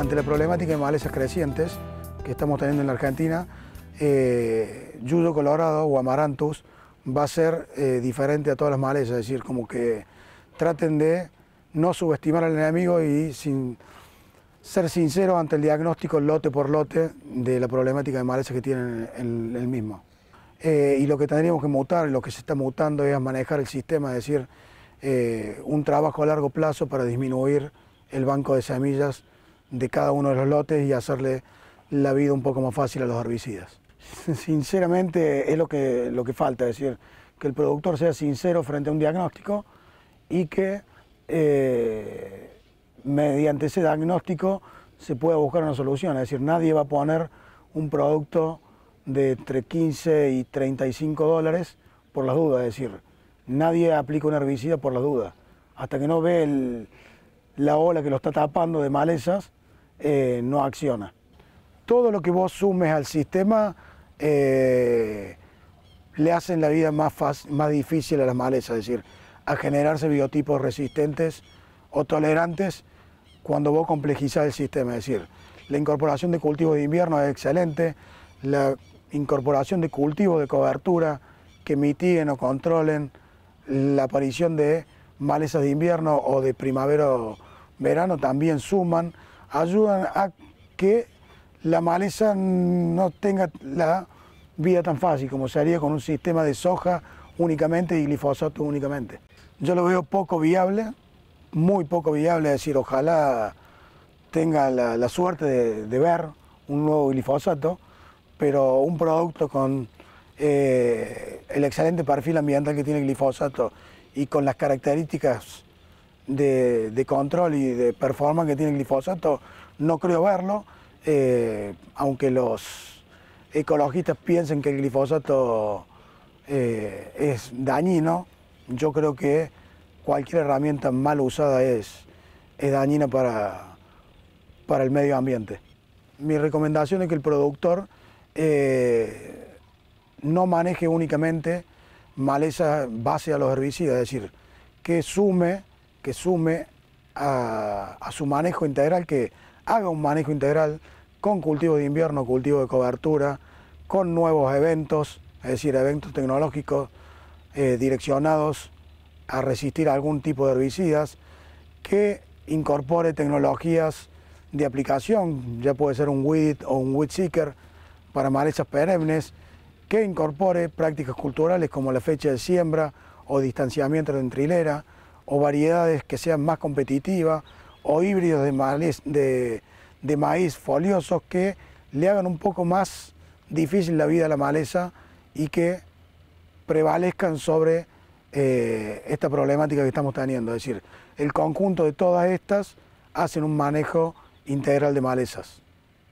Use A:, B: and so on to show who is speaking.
A: Ante la problemática de malezas crecientes que estamos teniendo en la Argentina, eh, Yuyo Colorado o Amaranthus va a ser eh, diferente a todas las malezas, es decir, como que traten de no subestimar al enemigo y sin ser sinceros ante el diagnóstico lote por lote de la problemática de malezas que tienen el, el mismo. Eh, y lo que tendríamos que mutar, lo que se está mutando es manejar el sistema, es decir, eh, un trabajo a largo plazo para disminuir el banco de semillas de cada uno de los lotes y hacerle la vida un poco más fácil a los herbicidas. Sinceramente es lo que, lo que falta, es decir, que el productor sea sincero frente a un diagnóstico y que eh, mediante ese diagnóstico se pueda buscar una solución, es decir, nadie va a poner un producto de entre 15 y 35 dólares por las dudas, es decir, nadie aplica un herbicida por las dudas, hasta que no ve la ola que lo está tapando de malezas, eh, no acciona. Todo lo que vos sumes al sistema eh, le hacen la vida más, más difícil a las malezas, es decir, a generarse biotipos resistentes o tolerantes cuando vos complejizás el sistema. Es decir, la incorporación de cultivos de invierno es excelente, la incorporación de cultivos de cobertura que mitiguen o controlen la aparición de malezas de invierno o de primavera o verano también suman ayudan a que la maleza no tenga la vida tan fácil como se haría con un sistema de soja únicamente y glifosato únicamente. Yo lo veo poco viable, muy poco viable, es decir, ojalá tenga la, suerte de, ver un nuevo glifosato, pero un producto con eh, el excelente perfil ambiental que tiene el glifosato y con las características de, control y de performance que tiene el glifosato, no creo verlo, eh, aunque los ecologistas piensen que el glifosato eh, es dañino, yo creo que cualquier herramienta mal usada es, es dañina para, para el medio ambiente. Mi recomendación es que el productor eh, no maneje únicamente maleza base a los herbicidas, es decir, que sume que sume a, su manejo integral, que haga un manejo integral con cultivo de invierno, cultivo de cobertura, con nuevos eventos, es decir, eventos tecnológicos eh, direccionados a resistir algún tipo de herbicidas, que incorpore tecnologías de aplicación, ya puede ser un weed o un weed seeker para malezas perennes, que incorpore prácticas culturales como la fecha de siembra o distanciamiento de hilera o variedades que sean más competitivas o híbridos de maíz, foliosos que le hagan un poco más difícil la vida a la maleza y que prevalezcan sobre eh, esta problemática que estamos teniendo. Es decir, el conjunto de todas estas hacen un manejo integral de malezas.